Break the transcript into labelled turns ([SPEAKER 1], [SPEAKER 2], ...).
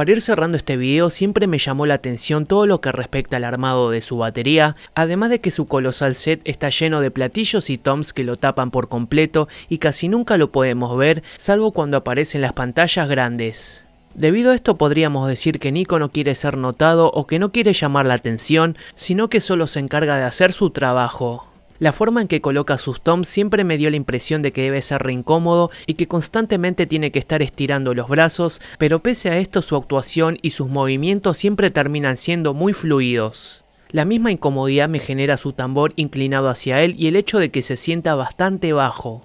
[SPEAKER 1] Para ir cerrando este video siempre me llamó la atención todo lo que respecta al armado de su batería, además de que su colosal set está lleno de platillos y toms que lo tapan por completo y casi nunca lo podemos ver salvo cuando aparecen las pantallas grandes. Debido a esto podríamos decir que Nico no quiere ser notado o que no quiere llamar la atención, sino que solo se encarga de hacer su trabajo. La forma en que coloca sus toms siempre me dio la impresión de que debe ser re incómodo y que constantemente tiene que estar estirando los brazos, pero pese a esto su actuación y sus movimientos siempre terminan siendo muy fluidos. La misma incomodidad me genera su tambor inclinado hacia él y el hecho de que se sienta bastante bajo.